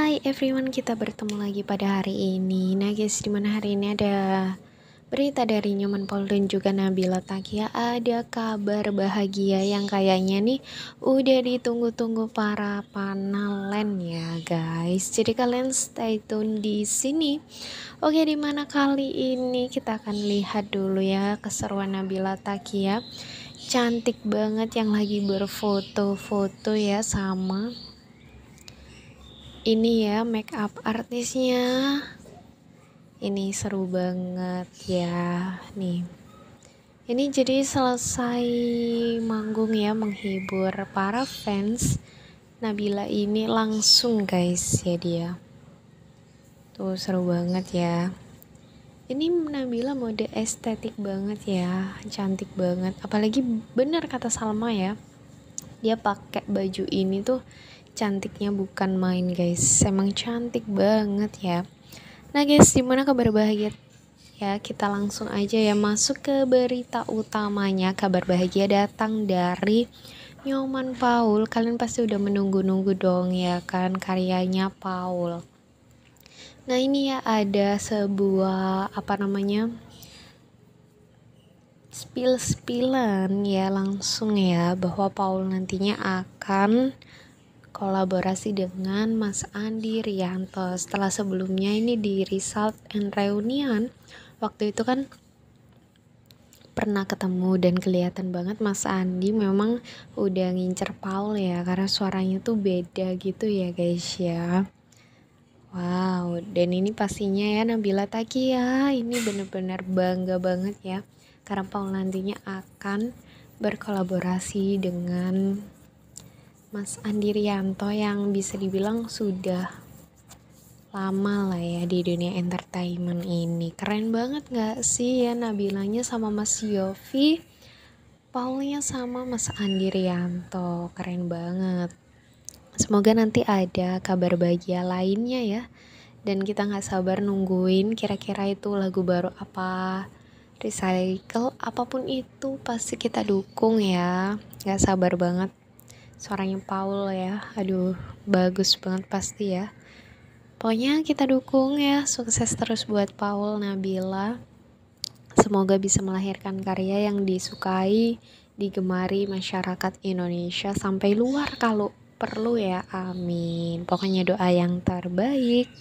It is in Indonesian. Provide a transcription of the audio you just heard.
Hai everyone, kita bertemu lagi pada hari ini. Nah guys, di mana hari ini ada berita dari Nyoman Paul dan juga Nabila Takia. Ada kabar bahagia yang kayaknya nih udah ditunggu-tunggu para panelen ya guys. Jadi kalian stay tune di sini. Oke, di mana kali ini kita akan lihat dulu ya keseruan Nabila Takia. Cantik banget yang lagi berfoto-foto ya sama ini ya make up artisnya ini seru banget ya nih ini jadi selesai manggung ya menghibur para fans Nabila ini langsung guys ya dia tuh seru banget ya ini Nabila mode estetik banget ya cantik banget apalagi bener kata Salma ya dia pakai baju ini tuh cantiknya bukan main guys emang cantik banget ya nah guys gimana kabar bahagia ya kita langsung aja ya masuk ke berita utamanya kabar bahagia datang dari Nyoman Paul kalian pasti udah menunggu-nunggu dong ya kan karyanya Paul nah ini ya ada sebuah apa namanya spill-spillan ya langsung ya bahwa Paul nantinya akan kolaborasi dengan Mas Andi Rianto. Setelah sebelumnya ini di Result and Reunion, waktu itu kan pernah ketemu dan kelihatan banget Mas Andi memang udah ngincer Paul ya karena suaranya tuh beda gitu ya guys ya. Wow, dan ini pastinya ya Nabila Taki ya, ini bener-bener bangga banget ya karena Paul nantinya akan berkolaborasi dengan Mas Andi Rianto yang bisa dibilang sudah lama lah ya di dunia entertainment ini keren banget gak sih ya Nabilanya sama Mas Yofi Paulnya sama Mas Andi Rianto keren banget semoga nanti ada kabar bahagia lainnya ya dan kita gak sabar nungguin kira-kira itu lagu baru apa recycle apapun itu pasti kita dukung ya Gak sabar banget suaranya Paul ya aduh bagus banget pasti ya pokoknya kita dukung ya sukses terus buat Paul Nabila semoga bisa melahirkan karya yang disukai digemari masyarakat Indonesia sampai luar kalau perlu ya amin pokoknya doa yang terbaik